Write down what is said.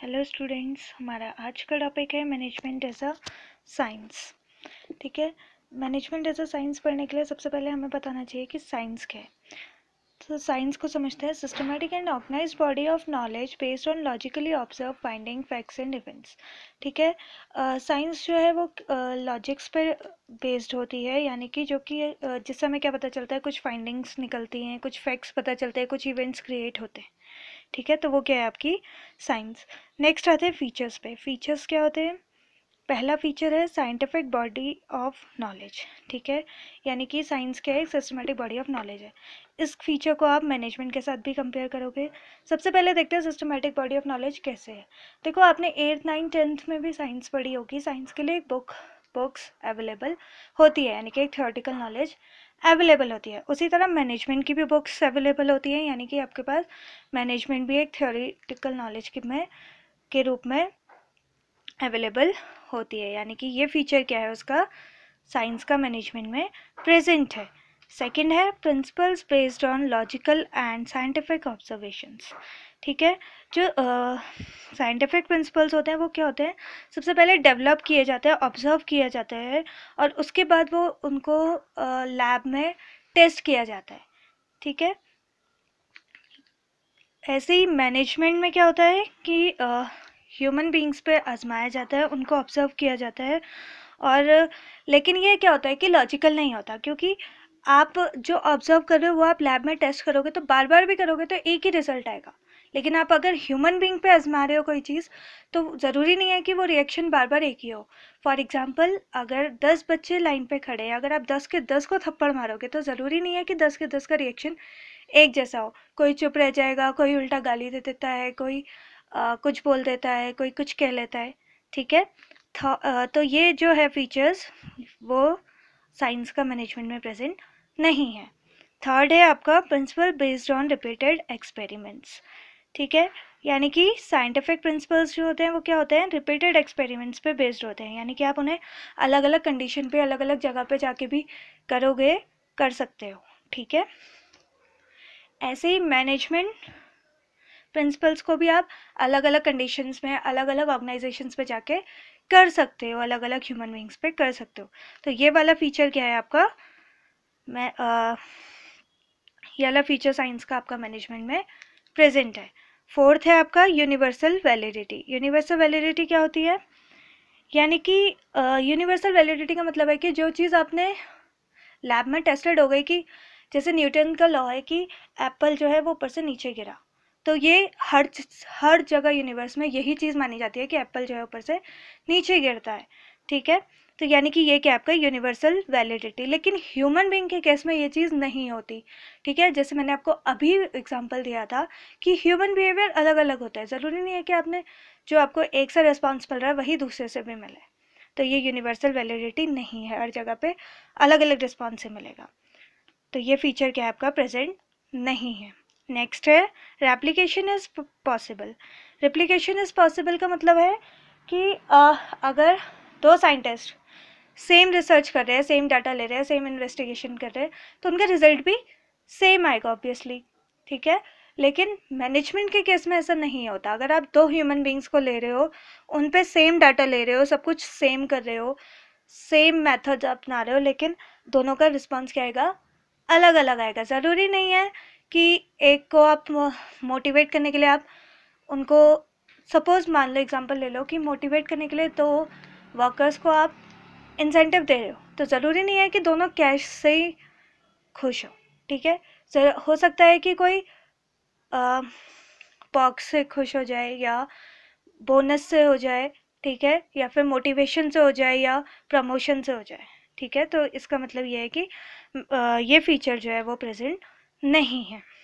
hello students हमारा आज का टॉपिक है मैनेजमेंट एज अ साइंस ठीक है मैनेजमेंट एज अ साइंस पढ़ने के लिए सबसे पहले हमें बताना चाहिए कि साइंस क्या है तो साइंस को समझते हैं systematic and organise body of knowledge based on logically observe finding facts and events ठीक है साइंस uh, जो है वो लॉजिक्स uh, पर बेस्ड होती है यानी कि जो कि uh, जिससे हमें क्या पता चलता है कुछ फाइंडिंग्स निकलती हैं कुछ फैक्ट्स पता चलते हैं कुछ इवेंट्स क्रिएट होते हैं ठीक है तो वो क्या है आपकी साइंस नेक्स्ट आते हैं फीचर्स पे फीचर्स क्या होते हैं पहला फीचर है साइंटिफिक बॉडी ऑफ नॉलेज ठीक है यानी कि साइंस क्या है एक सिस्टमेटिक बॉडी ऑफ नॉलेज है इस फीचर को आप मैनेजमेंट के साथ भी कंपेयर करोगे सबसे पहले देखते हैं सिस्टमेटिक बॉडी ऑफ नॉलेज कैसे है देखो आपने एट्थ नाइन्थ टेंथ में भी साइंस पढ़ी होगी साइंस के लिए एक बुक बुक्स अवेलेबल होती है यानी कि एक थियोरटिकल नॉलेज अवेलेबल होती है उसी तरह मैनेजमेंट की भी बुक्स अवेलेबल होती है यानी कि आपके पास मैनेजमेंट भी एक थियोरिटिकल नॉलेज के में के रूप में अवेलेबल होती है यानी कि ये फीचर क्या है उसका साइंस का मैनेजमेंट में प्रेजेंट है सेकंड है principles based on logical and scientific observations ठीक है जो साइंटिफिक प्रिंसिपल्स होते हैं वो क्या होते हैं सबसे पहले डेवलप किए जाते हैं ऑब्जर्व किए जाते हैं और उसके बाद वो उनको लैब में टेस्ट किया जाता है ठीक है ऐसे ही मैनेजमेंट में क्या होता है कि ह्यूमन बींग्स पे आजमाया जाता है उनको ऑब्जर्व किया जाता है और लेकिन ये क्या होता है कि लॉजिकल नहीं होता क्योंकि आप जो ऑब्जर्व कर रहे हो वो आप लैब में टेस्ट करोगे तो बार बार भी करोगे तो एक ही रिजल्ट आएगा लेकिन आप अगर ह्यूमन बींग पे आजमा रहे हो कोई चीज़ तो ज़रूरी नहीं है कि वो रिएक्शन बार बार एक ही हो फॉर एग्ज़ाम्पल अगर दस बच्चे लाइन पे खड़े हैं अगर आप दस के दस को थप्पड़ मारोगे तो ज़रूरी नहीं है कि दस के दस का रिएक्शन एक जैसा हो कोई चुप रह जाएगा कोई उल्टा गाली दे देता है कोई आ, कुछ बोल देता है कोई कुछ कह लेता है ठीक है आ, तो ये जो है फीचर्स वो साइंस का मैनेजमेंट में प्रेजेंट नहीं है थर्ड है आपका principle based on repeated experiments ठीक है यानी कि साइंटिफिक प्रिंसिपल्स जो होते हैं वो क्या होते हैं रिपीटेड एक्सपेरिमेंट्स पे बेस्ड होते हैं यानी कि आप उन्हें अलग अलग कंडीशन पे अलग अलग जगह पे जाके भी करोगे कर सकते हो ठीक है ऐसे ही मैनेजमेंट प्रिंसिपल्स को भी आप अलग अलग कंडीशंस में अलग अलग ऑर्गेनाइजेशंस पे जाके कर सकते हो अलग अलग ह्यूमन बींग्स पे कर सकते हो तो ये वाला फीचर क्या है आपका मैं ये वाला फीचर साइंस का आपका मैनेजमेंट में प्रेजेंट है फोर्थ है आपका यूनिवर्सल वैलिडिटी यूनिवर्सल वैलिडिटी क्या होती है यानी कि यूनिवर्सल वैलिडिटी का मतलब है कि जो चीज़ आपने लैब में टेस्टेड हो गई कि जैसे न्यूटन का लॉ है कि एप्पल जो है वो ऊपर से नीचे गिरा तो ये हर हर जगह यूनिवर्स में यही चीज़ मानी जाती है कि एप्पल जो है ऊपर से नीचे गिरता है ठीक है तो यानी कि ये क्या आपका यूनिवर्सल वैलिडिटी लेकिन ह्यूमन बींग के केस में ये चीज़ नहीं होती ठीक है जैसे मैंने आपको अभी एग्जांपल दिया था कि ह्यूमन बिहेवियर अलग अलग होता है ज़रूरी नहीं है कि आपने जो आपको एक सा रिस्पॉन्स मिल रहा है वही दूसरे से भी मिले तो ये यूनिवर्सल वैलिडिटी नहीं है हर जगह पर अलग अलग रिस्पॉन्स से मिलेगा तो ये फीचर क्या आपका प्रेजेंट नहीं है नेक्स्ट है replication is possible replication is possible का मतलब है कि आ, अगर दो साइंटिस्ट सेम रिसर्च कर रहे हैं सेम डाटा ले रहे हैं सेम इन्वेस्टिगेशन कर रहे हैं तो उनका रिजल्ट भी सेम आएगा ऑब्वियसली ठीक है लेकिन मैनेजमेंट के केस में ऐसा नहीं होता अगर आप दो ह्यूमन बींग्स को ले रहे हो उन पर सेम डाटा ले रहे हो सब कुछ सेम कर रहे हो सेम मैथड अपना रहे हो लेकिन दोनों का रिस्पॉन्स क्या आएगा अलग अलग आएगा ज़रूरी नहीं है कि एक को आप मोटिवेट करने के लिए आप उनको सपोज़ मान लो एग्जांपल ले लो कि मोटिवेट करने के लिए तो वर्कर्स को आप इंसेंटिव दे रहे हो तो ज़रूरी नहीं है कि दोनों कैश से ही खुश हो ठीक है हो सकता है कि कोई पॉक्स से खुश हो जाए या बोनस से हो जाए ठीक है या फिर मोटिवेशन से हो जाए या प्रमोशन से हो जाए ठीक है तो इसका मतलब ये है कि ये फीचर जो है वो प्रेजेंट नहीं है